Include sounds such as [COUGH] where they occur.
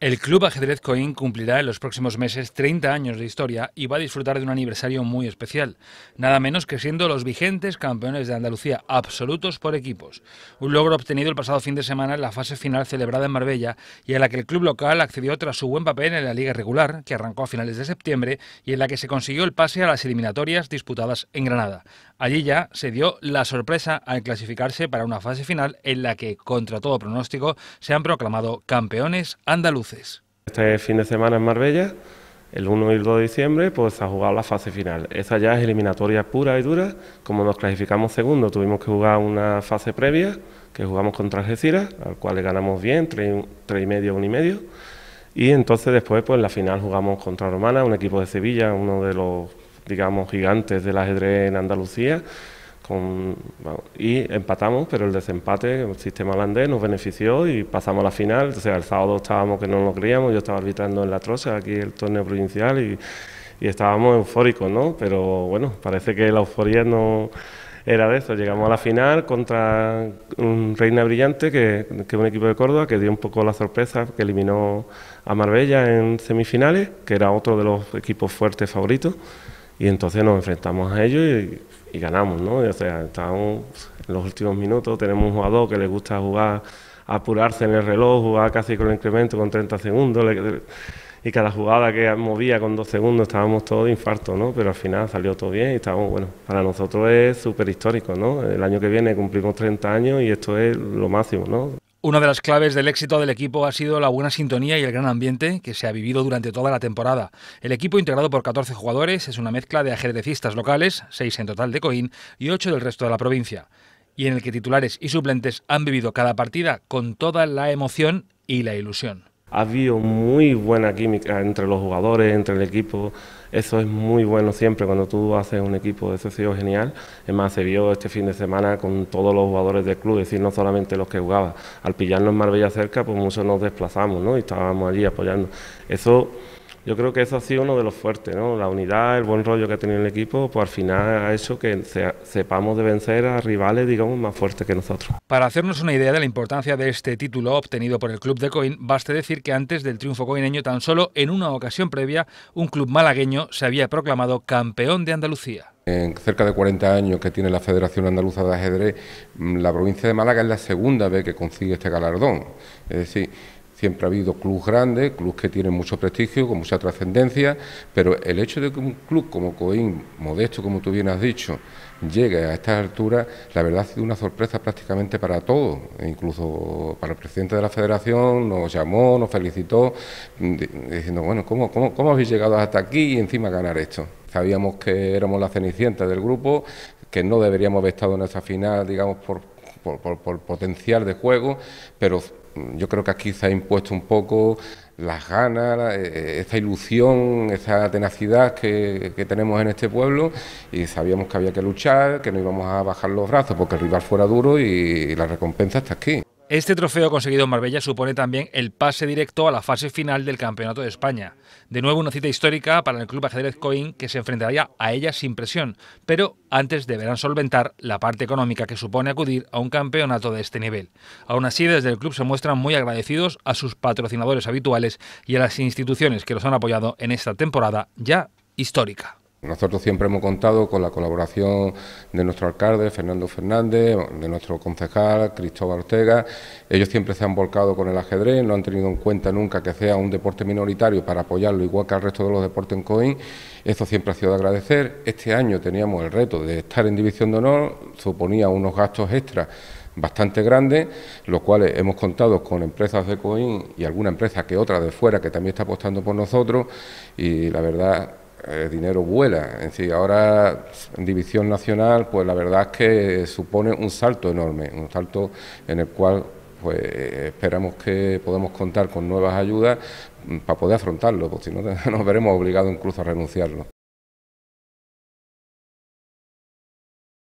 El Club Ajedrez coín cumplirá en los próximos meses 30 años de historia y va a disfrutar de un aniversario muy especial, nada menos que siendo los vigentes campeones de Andalucía absolutos por equipos, un logro obtenido el pasado fin de semana en la fase final celebrada en Marbella y a la que el club local accedió tras su buen papel en la liga regular, que arrancó a finales de septiembre y en la que se consiguió el pase a las eliminatorias disputadas en Granada. Allí ya se dio la sorpresa al clasificarse para una fase final en la que, contra todo pronóstico, se han proclamado campeones andaluces. Este fin de semana en Marbella, el 1 y el 2 de diciembre, pues se ha jugado la fase final. Esa ya es eliminatoria pura y dura. Como nos clasificamos segundo, tuvimos que jugar una fase previa, que jugamos contra Algeciras, al cual le ganamos bien, 3,5, 1,5. Y entonces después, pues en la final jugamos contra Romana, un equipo de Sevilla, uno de los, digamos, gigantes del ajedrez en Andalucía y empatamos, pero el desempate, el sistema holandés nos benefició y pasamos a la final. O sea, el sábado estábamos que no lo creíamos, yo estaba arbitrando en la trocha, aquí el torneo provincial, y, estábamos eufóricos, ¿no? Pero bueno, parece que la euforía no era de eso. Llegamos a la final contra un Reina Brillante, que, que es un equipo de Córdoba, que dio un poco la sorpresa, que eliminó a Marbella en semifinales, que era otro de los equipos fuertes favoritos. Y entonces nos enfrentamos a ellos y, ganamos, ¿no? o sea, estábamos en los últimos minutos, tenemos un jugador que le gusta jugar, apurarse en el reloj, jugar casi con el incremento con 30 segundos. y cada jugada que movía con dos segundos estábamos todos de infarto, ¿no? Pero al final salió todo bien y estábamos, bueno, para nosotros es súper histórico, ¿no? El año que viene cumplimos 30 años y esto es lo máximo, ¿no? Una de las claves del éxito del equipo ha sido la buena sintonía y el gran ambiente que se ha vivido durante toda la temporada. El equipo integrado por 14 jugadores es una mezcla de ajedrecistas locales, 6 en total de Coín y 8 del resto de la provincia, y en el que titulares y suplentes han vivido cada partida con toda la emoción y la ilusión. Ha habido muy buena química entre los jugadores, entre el equipo. Eso es muy bueno siempre cuando tú haces un equipo, eso ha sido genial. Es más, se vio este fin de semana con todos los jugadores del club, es decir, no solamente los que jugaban. Al pillarnos en Marbella cerca, pues muchos nos desplazamos ¿no? y estábamos allí apoyando. Eso yo creo que eso ha sido uno de los fuertes, ¿no? La unidad, el buen rollo que ha tenido el equipo, pues al final ha hecho que sepamos de vencer a rivales, digamos, más fuertes que nosotros. Para hacernos una idea de la importancia de este título obtenido por el club de Coin, baste decir que antes del triunfo coineño, tan solo en una ocasión previa, un club malagueño se había proclamado campeón de Andalucía. En cerca de 40 años que tiene la Federación Andaluza de Ajedrez, la provincia de Málaga es la segunda vez que consigue este galardón. Es decir, Siempre ha habido clubes grandes, clubes que tienen mucho prestigio, con mucha trascendencia, pero el hecho de que un club como Coín, modesto como tú bien has dicho, llegue a estas alturas, la verdad ha sido una sorpresa prácticamente para todos, e incluso para el presidente de la federación, nos llamó, nos felicitó, mm, diciendo, bueno, ¿cómo, habéis llegado hasta aquí y encima ganar esto? Sabíamos que éramos la cenicienta del grupo, que no deberíamos haber estado en esa final, digamos, por, por potencial de juego, pero yo creo que aquí se ha impuesto un poco las ganas, eh, eh, esa ilusión, esa tenacidad que, tenemos en este pueblo y sabíamos que había que luchar, que no íbamos a bajar los brazos porque el rival fuera duro y la recompensa está aquí. Este trofeo conseguido en Marbella supone también el pase directo a la fase final del Campeonato de España. De nuevo una cita histórica para el club ajedrez Coin que se enfrentaría a ella sin presión, pero antes deberán solventar la parte económica que supone acudir a un campeonato de este nivel. Aún así, desde el club se muestran muy agradecidos a sus patrocinadores habituales y a las instituciones que los han apoyado en esta temporada ya histórica. Nosotros siempre hemos contado con la colaboración de nuestro alcalde, Fernando Fernández, de nuestro concejal, Cristóbal Ortega. Ellos siempre se han volcado con el ajedrez, no han tenido en cuenta nunca que sea un deporte minoritario para apoyarlo, igual que al resto de los deportes en COIN. Eso siempre ha sido de agradecer. Este año teníamos el reto de estar en División de Honor, suponía unos gastos extras bastante grandes, los cuales hemos contado con empresas de COIN y alguna empresa que otra de fuera que también está apostando por nosotros y la verdad el eh, dinero vuela. En sí, ahora en División Nacional, pues la verdad es que supone un salto enorme, un salto en el cual pues eh, esperamos que podamos contar con nuevas ayudas mm, para poder afrontarlo, porque si no [LAUGHS] nos veremos obligados incluso a renunciarlo.